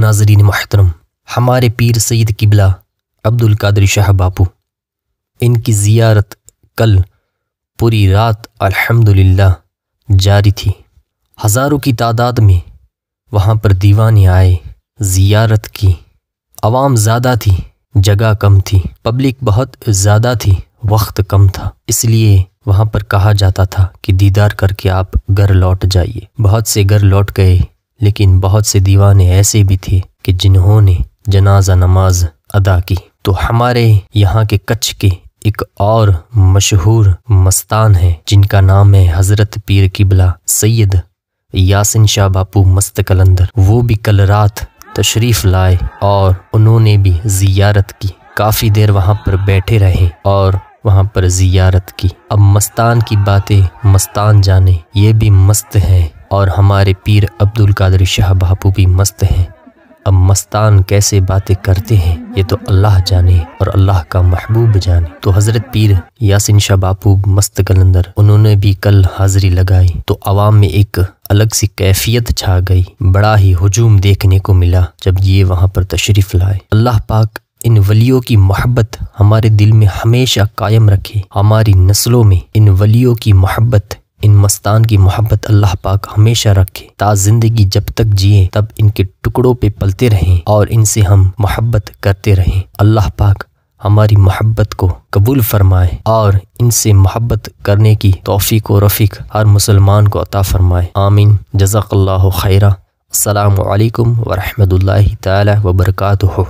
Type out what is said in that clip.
नाजरीन महतरम हमारे पीर सैद किबला अब्दुल कादर शाह बापू इनकी ज़ियारत कल पूरी रात अल्हम्दुलिल्लाह जारी थी हज़ारों की तादाद में वहाँ पर दीवाने आए ज़ियारत की आवाम ज़्यादा थी जगह कम थी पब्लिक बहुत ज़्यादा थी वक्त कम था इसलिए वहाँ पर कहा जाता था कि दीदार करके आप घर लौट जाइए बहुत से घर लौट गए लेकिन बहुत से दीवाने ऐसे भी थे कि जिन्होंने जनाजा नमाज अदा की तो हमारे यहाँ के कच्छ के एक और मशहूर मस्तान है जिनका नाम है हज़रत पीर किबला सैयद यासिन शाह बापू मस्त कलंदर वो भी कल रात तशरीफ़ लाए और उन्होंने भी जियारत की काफ़ी देर वहाँ पर बैठे रहे और वहाँ पर जियारत की अब मस्तान की बातें मस्तान जाने ये भी मस्त हैं और हमारे पीर अब्दुल कादर शाह बापू भी मस्त हैं अब मस्तान कैसे बातें करते हैं ये तो अल्लाह जाने और अल्लाह का महबूब जाने तो हजरत पीर यासिन शाह बापू मस्त कलंदर उन्होंने भी कल हाजिरी लगाई तो आवाम में एक अलग सी कैफियत छा गई बड़ा ही हजूम देखने को मिला जब ये वहाँ पर तशरीफ लाए अल्लाह पाक इन वलियों की मोहब्बत हमारे दिल में हमेशा कायम रखे हमारी नस्लों में इन वलियों की मोहब्बत इन मस्तान की मोहब्बत अल्लाह पाक हमेशा रखे ताज जिंदगी जब तक जिए तब इनके टुकड़ों पे पलते रहें और इनसे हम मोहब्बत करते रहें अल्लाह पाक हमारी मोहब्बत को कबूल फरमाए और इनसे मोहब्बत करने की तोफ़ी व रफ़ीक हर मुसलमान को अता फरमाए आमीन जजाकल्ला खैरा अल्लाम वरहमल तबरकू